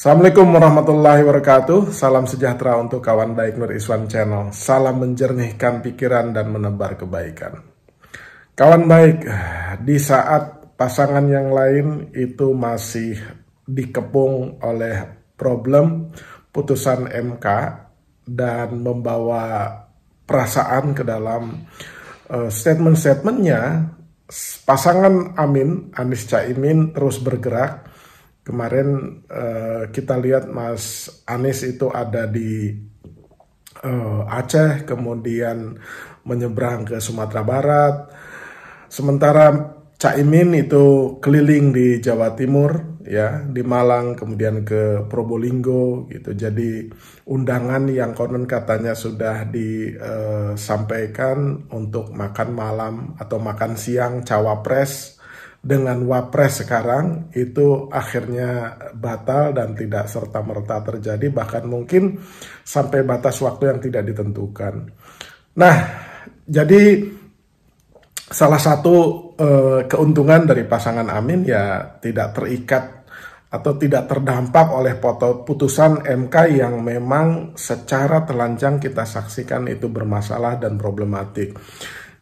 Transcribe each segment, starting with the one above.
Assalamualaikum warahmatullahi wabarakatuh. Salam sejahtera untuk kawan baik Nur Iswan Channel. Salam menjernihkan pikiran dan menebar kebaikan. Kawan baik, di saat pasangan yang lain itu masih dikepung oleh problem putusan MK dan membawa perasaan ke dalam eh, statement-statementnya, pasangan Amin Anies Caimin terus bergerak Kemarin uh, kita lihat Mas Anies itu ada di uh, Aceh, kemudian menyeberang ke Sumatera Barat. Sementara Caimin itu keliling di Jawa Timur, ya, di Malang, kemudian ke Probolinggo, gitu. Jadi undangan yang konon katanya sudah disampaikan eh, untuk makan malam atau makan siang cawapres dengan wapres sekarang itu akhirnya batal dan tidak serta-merta terjadi bahkan mungkin sampai batas waktu yang tidak ditentukan. Nah, jadi salah satu eh, keuntungan dari pasangan Amin ya tidak terikat atau tidak terdampak oleh putusan MK yang memang secara telanjang kita saksikan itu bermasalah dan problematik.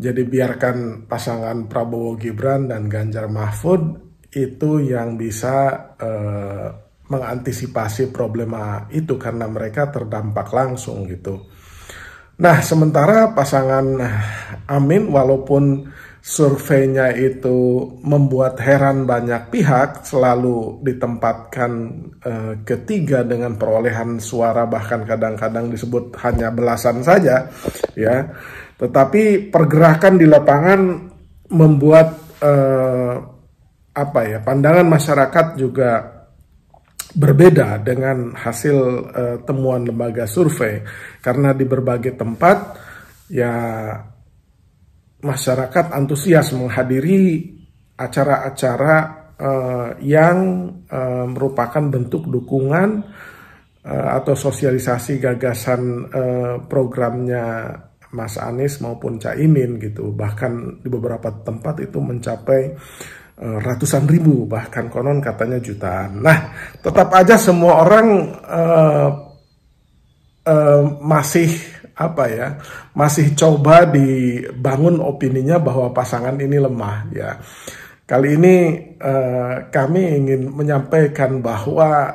Jadi biarkan pasangan Prabowo Gibran dan Ganjar Mahfud itu yang bisa eh, mengantisipasi problema itu karena mereka terdampak langsung gitu. Nah, sementara pasangan Amin walaupun surveinya itu membuat heran banyak pihak selalu ditempatkan uh, ketiga dengan perolehan suara bahkan kadang-kadang disebut hanya belasan saja ya tetapi pergerakan di lapangan membuat uh, apa ya pandangan masyarakat juga berbeda dengan hasil uh, temuan lembaga survei karena di berbagai tempat ya masyarakat antusias menghadiri acara-acara uh, yang uh, merupakan bentuk dukungan uh, atau sosialisasi gagasan uh, programnya Mas Anies maupun Caimin gitu. Bahkan di beberapa tempat itu mencapai ratusan ribu bahkan konon katanya jutaan. Nah, tetap aja semua orang uh, uh, masih apa ya masih coba dibangun opininya bahwa pasangan ini lemah ya. Kali ini eh, kami ingin menyampaikan bahwa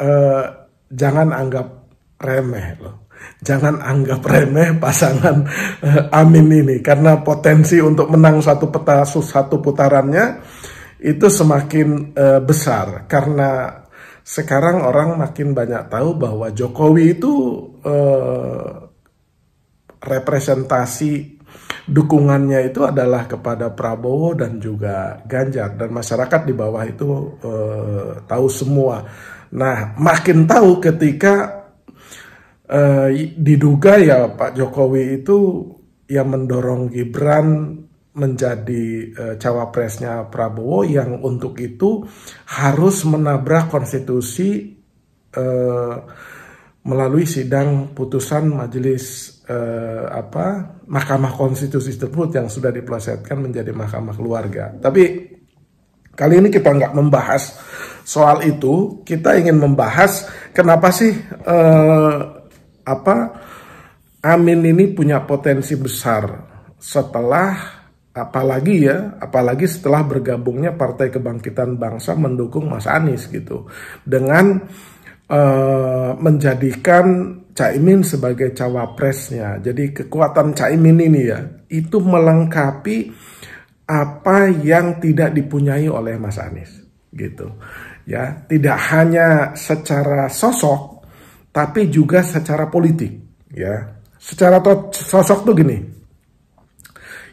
eh, jangan anggap remeh loh. Jangan anggap remeh pasangan eh, Amin ini karena potensi untuk menang satu peta satu putarannya itu semakin eh, besar karena sekarang orang makin banyak tahu bahwa Jokowi itu eh, representasi dukungannya itu adalah kepada Prabowo dan juga Ganjar dan masyarakat di bawah itu eh, tahu semua. Nah, makin tahu ketika eh, diduga ya Pak Jokowi itu yang mendorong Gibran menjadi eh, cawapresnya Prabowo yang untuk itu harus menabrak konstitusi eh, melalui sidang putusan majelis eh, apa Mahkamah Konstitusi tersebut yang sudah diplesetkan menjadi Mahkamah Keluarga. Tapi kali ini kita nggak membahas soal itu, kita ingin membahas kenapa sih eh, apa Amin ini punya potensi besar setelah apalagi ya, apalagi setelah bergabungnya Partai Kebangkitan Bangsa mendukung Mas Anies gitu. Dengan Eh, menjadikan Caimin sebagai cawapresnya. Jadi kekuatan Caimin ini ya, itu melengkapi apa yang tidak dipunyai oleh Mas Anies gitu. Ya, tidak hanya secara sosok tapi juga secara politik ya. Secara sosok tuh gini.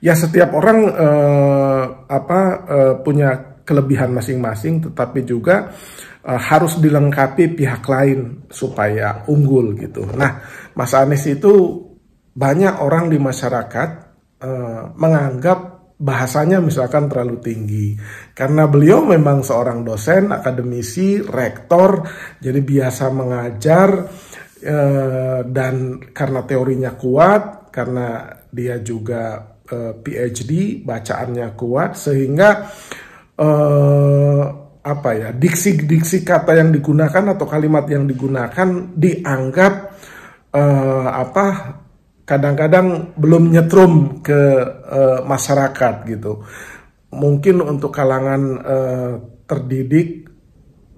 Ya setiap orang uh, apa uh, punya kelebihan masing-masing tetapi juga uh, harus dilengkapi pihak lain supaya unggul gitu. Nah, Mas Anies itu banyak orang di masyarakat uh, menganggap bahasanya misalkan terlalu tinggi karena beliau memang seorang dosen, akademisi, rektor, jadi biasa mengajar eh, dan karena teorinya kuat, karena dia juga PhD, bacaannya kuat sehingga eh, apa ya diksi-diksi kata yang digunakan atau kalimat yang digunakan dianggap eh, apa kadang-kadang belum nyetrum ke eh, masyarakat gitu mungkin untuk kalangan eh, terdidik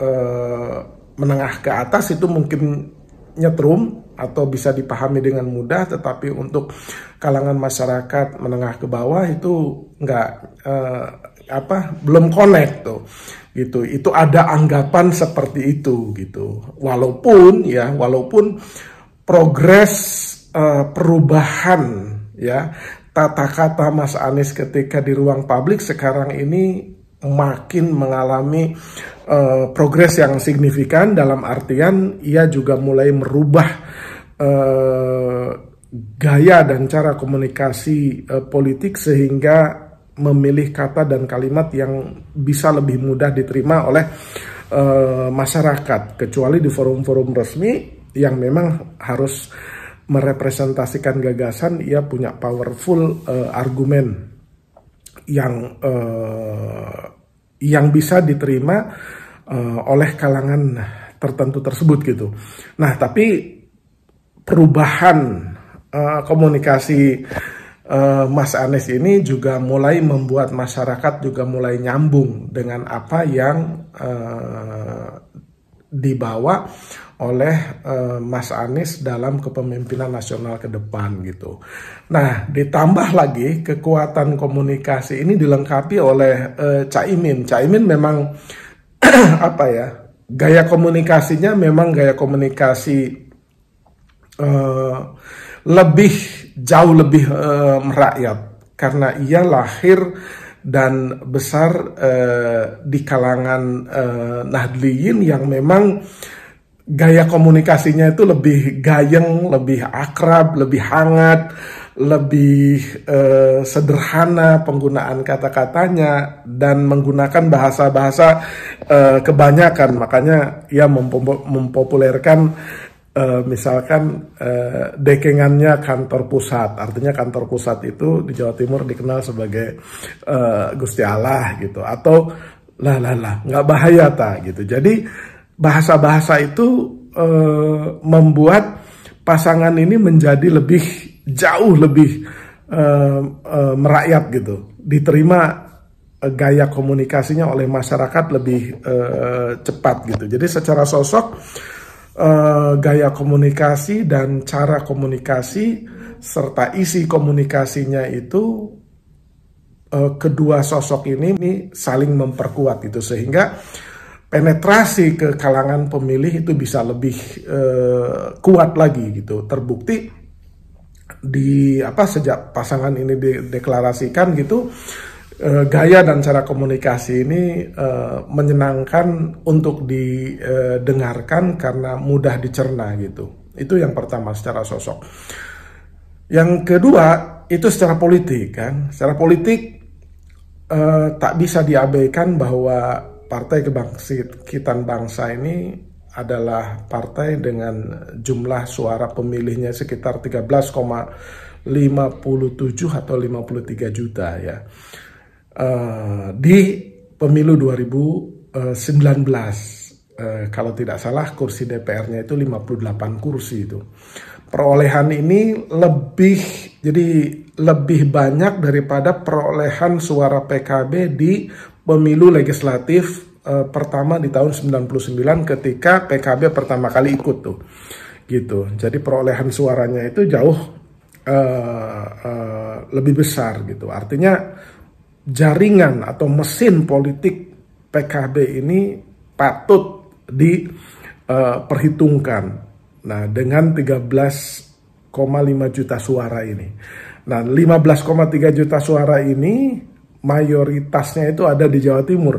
eh, menengah ke atas itu mungkin nyetrum atau bisa dipahami dengan mudah, tetapi untuk kalangan masyarakat menengah ke bawah itu nggak eh, apa belum connect tuh gitu itu ada anggapan seperti itu gitu walaupun ya walaupun progres uh, perubahan ya tata kata Mas Anies ketika di ruang publik sekarang ini makin mengalami uh, progres yang signifikan dalam artian ia juga mulai merubah uh, gaya dan cara komunikasi uh, politik sehingga memilih kata dan kalimat yang bisa lebih mudah diterima oleh e, masyarakat kecuali di forum-forum resmi yang memang harus merepresentasikan gagasan ia punya powerful e, argumen yang e, yang bisa diterima e, oleh kalangan tertentu tersebut gitu. Nah, tapi perubahan e, komunikasi Eh, Mas Anies ini juga mulai membuat masyarakat juga mulai nyambung dengan apa yang uh, dibawa oleh uh, Mas Anies dalam kepemimpinan nasional ke depan gitu. Nah, ditambah lagi kekuatan komunikasi ini dilengkapi oleh uh, Caimin. Caimin memang apa ya? Gaya komunikasinya memang gaya komunikasi uh, lebih jauh lebih uh, merakyat karena ia lahir dan besar uh, di kalangan uh, Nahdliyin yang memang gaya komunikasinya itu lebih gayeng, lebih akrab, lebih hangat, lebih sederhana penggunaan kata-katanya dan menggunakan bahasa-bahasa kebanyakan makanya ia mempopulerkan Uh, misalkan uh, dekengannya kantor pusat, artinya kantor pusat itu di Jawa Timur dikenal sebagai uh, Gusti Allah gitu, atau lah lah lah nggak bahaya ta gitu. Jadi bahasa-bahasa itu uh, membuat pasangan ini menjadi lebih jauh lebih uh, uh, merakyat gitu, diterima gaya komunikasinya oleh masyarakat lebih uh, cepat gitu. Jadi secara sosok uh, gaya komunikasi dan cara komunikasi serta isi komunikasinya itu uh, kedua sosok ini, ini saling memperkuat itu sehingga penetrasi ke kalangan pemilih itu bisa lebih uh, kuat lagi gitu terbukti di apa sejak pasangan ini dideklarasikan gitu uh, gaya dan cara komunikasi ini uh, menyenangkan untuk didengarkan eh, karena mudah dicerna gitu. Itu yang pertama secara sosok. Yang kedua itu secara politik kan. Secara politik uh, tak bisa diabaikan bahwa Partai Kebangkitan Bangsa ini adalah partai dengan jumlah suara pemilihnya sekitar 13,57 atau 53 juta ya uh, di pemilu 2019 uh, eh, eh, kalau tidak salah kursi DPR-nya itu 58 kursi itu perolehan ini lebih jadi lebih banyak daripada perolehan suara PKB di pemilu legislatif uh, pertama di tahun 99 ketika PKB pertama kali ikut tuh gitu jadi perolehan suaranya itu jauh uh, uh, lebih besar gitu artinya jaringan atau mesin politik PKB ini patut diperhitungkan. Eh, uh, nah, dengan 13,5 juta suara ini. Nah, 15,3 juta suara ini mayoritasnya itu ada di Jawa Timur.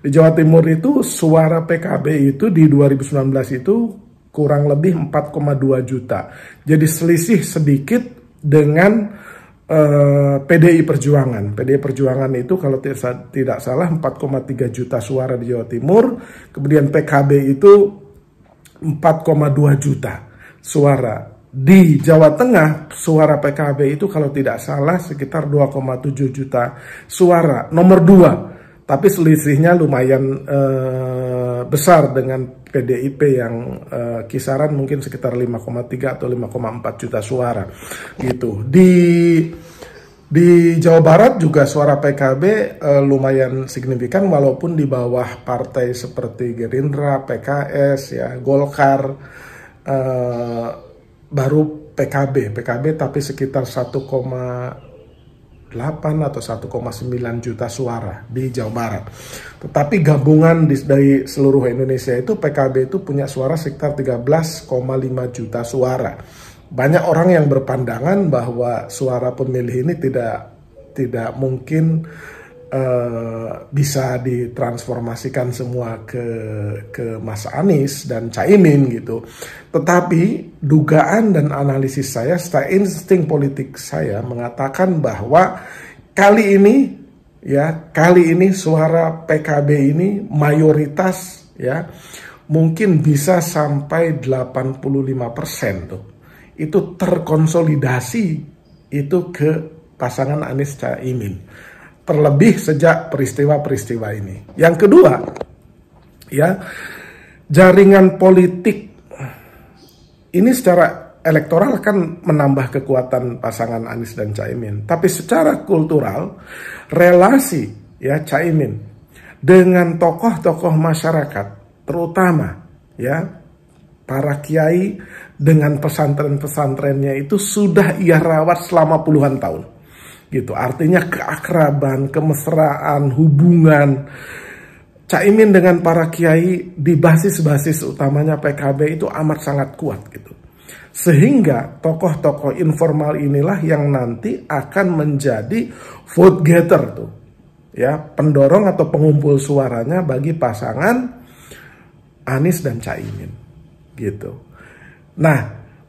Di Jawa Timur itu suara PKB itu di 2019 itu kurang lebih 4,2 juta. Jadi selisih sedikit dengan Eh, PDI Perjuangan. PDI Perjuangan itu kalau tidak salah 4,3 juta suara di Jawa Timur, kemudian PKB itu 4,2 juta suara. Di Jawa Tengah, suara PKB itu kalau tidak salah sekitar 2,7 juta suara. Nomor 2, tapi selisihnya lumayan eh, Eh, besar dengan PDIP yang uh, kisaran mungkin sekitar 5,3 atau 5,4 juta suara gitu. Di di Jawa Barat juga suara PKB uh, eh, lumayan signifikan walaupun di bawah partai seperti Gerindra, PKS, ya Golkar, uh, baru PKB, PKB tapi sekitar 1, atau 1,9 juta suara di Jawa Barat. Tetapi gabungan di, dari seluruh Indonesia itu PKB itu punya suara sekitar 13,5 juta suara. Banyak orang yang berpandangan bahwa suara pemilih ini tidak tidak mungkin Eh, bisa ditransformasikan semua ke ke Mas Anies dan Caimin gitu. Tetapi dugaan dan analisis saya, setelah insting politik saya mengatakan bahwa kali ini ya kali ini suara PKB ini mayoritas ya mungkin bisa sampai 85 persen tuh itu terkonsolidasi itu ke pasangan Anies Caimin terlebih sejak peristiwa-peristiwa ini. Yang kedua, ya jaringan politik ini secara elektoral kan menambah kekuatan pasangan Anies dan Caimin, tapi secara kultural relasi ya Caimin dengan tokoh-tokoh masyarakat, terutama ya para kiai dengan pesantren-pesantrennya itu sudah ia rawat selama puluhan tahun gitu. Artinya keakraban, kemesraan, hubungan Caimin dengan para kiai di basis-basis utamanya PKB itu amat sangat kuat gitu. Sehingga tokoh-tokoh informal inilah yang nanti akan menjadi vote getter tuh. Ya, pendorong atau pengumpul suaranya bagi pasangan Anies dan Caimin gitu. Nah,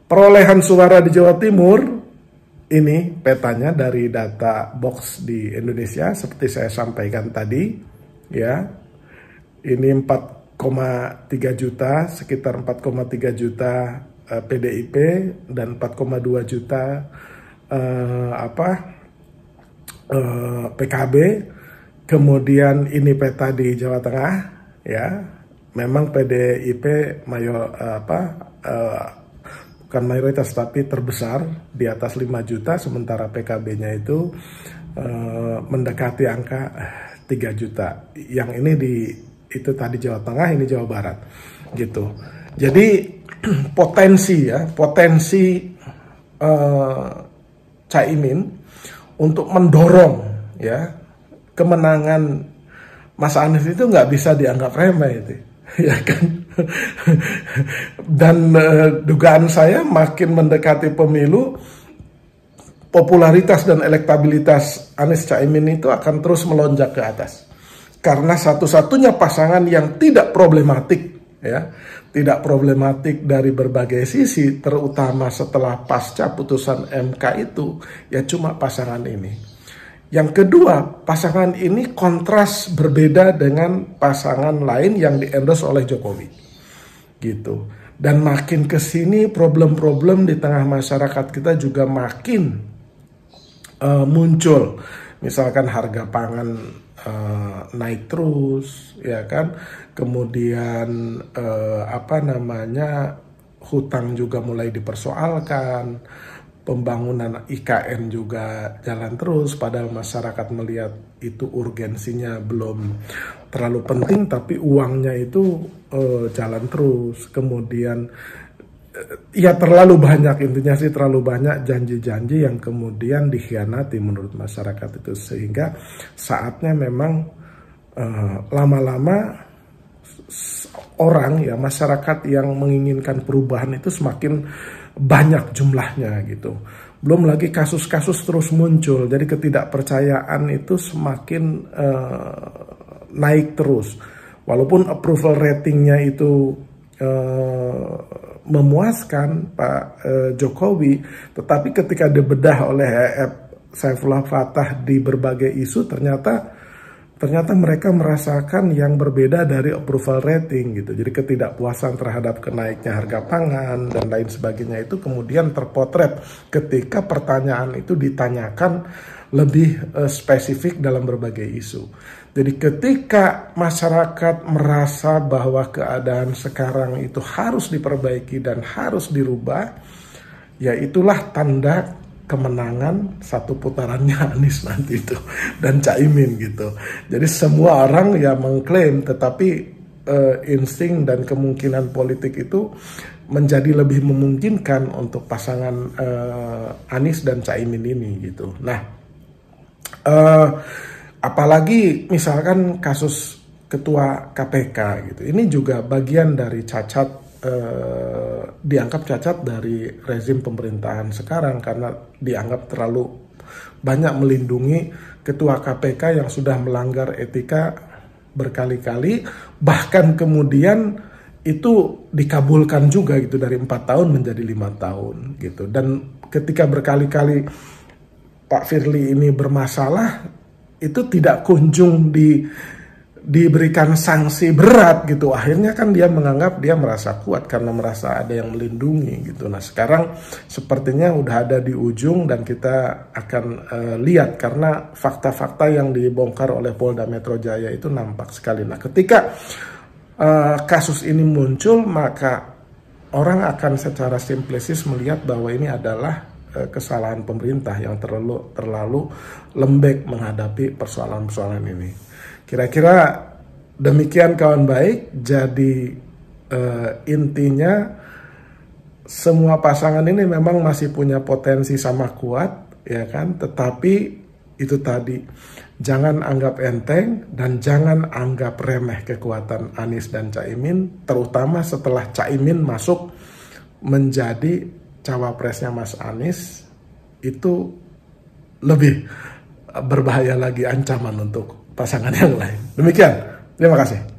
perolehan suara di Jawa Timur ini petanya dari data box di Indonesia seperti saya sampaikan tadi ya ini 4,3 juta sekitar 4,3 juta eh, PDIP dan 4,2 juta eh, apa eh, PKB kemudian ini peta di Jawa Tengah ya memang PDIP mayor eh, apa eh, bukan mayoritas tapi terbesar di atas 5 juta sementara PKB-nya itu eh, mendekati angka 3 juta. Yang ini di itu tadi Jawa Tengah, ini Jawa Barat. Gitu. Jadi potensi ya, potensi eh, Caimin untuk mendorong ya kemenangan Mas Anies itu nggak bisa dianggap remeh itu, ya kan? Dan uh, dugaan saya makin mendekati pemilu, popularitas dan elektabilitas Anies Caimin itu akan terus melonjak ke atas. Karena satu-satunya pasangan yang tidak problematik ya tidak problematik dari berbagai sisi terutama setelah pasca putusan MK itu ya cuma pasangan ini yang kedua, pasangan ini kontras berbeda dengan pasangan lain yang diendorse oleh Jokowi. Gitu. Dan makin ke sini problem-problem di tengah masyarakat kita juga makin uh, muncul. Misalkan harga pangan uh, naik terus, ya kan? Kemudian uh, apa namanya? hutang juga mulai dipersoalkan pembangunan IKN juga jalan terus padahal masyarakat melihat itu urgensinya belum terlalu penting tapi uangnya itu uh, jalan terus kemudian uh, ya terlalu banyak intinya sih terlalu banyak janji-janji yang kemudian dikhianati menurut masyarakat itu sehingga saatnya memang eh, lama-lama uh, orang ya masyarakat yang menginginkan perubahan itu semakin banyak jumlahnya gitu. Belum lagi kasus-kasus terus muncul, jadi ketidakpercayaan itu semakin uh, naik terus. Walaupun approval ratingnya itu uh, memuaskan Pak uh, Jokowi, tetapi ketika dibedah oleh Saifullah Fatah di berbagai isu ternyata ternyata mereka merasakan yang berbeda dari approval rating gitu. Jadi ketidakpuasan terhadap kenaiknya harga pangan dan lain sebagainya itu kemudian terpotret ketika pertanyaan itu ditanyakan lebih uh, spesifik dalam berbagai isu. Jadi ketika masyarakat merasa bahwa keadaan sekarang itu harus diperbaiki dan harus dirubah, ya itulah tanda kemenangan satu putarannya Anies nanti itu dan Caimin gitu. Jadi semua orang ya mengklaim tetapi uh, insting dan kemungkinan politik itu menjadi lebih memungkinkan untuk pasangan uh, Anies dan Caimin ini gitu. Nah, uh, apalagi misalkan kasus ketua KPK gitu. Ini juga bagian dari cacat Eh, dianggap cacat dari rezim pemerintahan sekarang karena dianggap terlalu banyak melindungi ketua KPK yang sudah melanggar etika berkali-kali bahkan kemudian itu dikabulkan juga gitu dari empat tahun menjadi lima tahun gitu dan ketika berkali-kali Pak Firly ini bermasalah itu tidak kunjung di diberikan sanksi berat gitu akhirnya kan dia menganggap dia merasa kuat karena merasa ada yang melindungi gitu nah sekarang sepertinya udah ada di ujung dan kita akan uh, lihat karena fakta-fakta yang dibongkar oleh Polda Metro Jaya itu nampak sekali nah ketika uh, kasus ini muncul maka orang akan secara simplesis melihat bahwa ini adalah eh, kesalahan pemerintah yang terlalu terlalu lembek menghadapi persoalan-persoalan ini. Kira-kira demikian kawan baik, jadi eh, intinya semua pasangan ini memang masih punya potensi sama kuat, ya kan? Tetapi itu tadi, jangan anggap enteng dan jangan anggap remeh kekuatan Anies dan Caimin, terutama setelah Caimin masuk menjadi cawapresnya Mas Anies, itu lebih eh, berbahaya lagi ancaman untuk pasangan yang lain. Demikian. Terima kasih.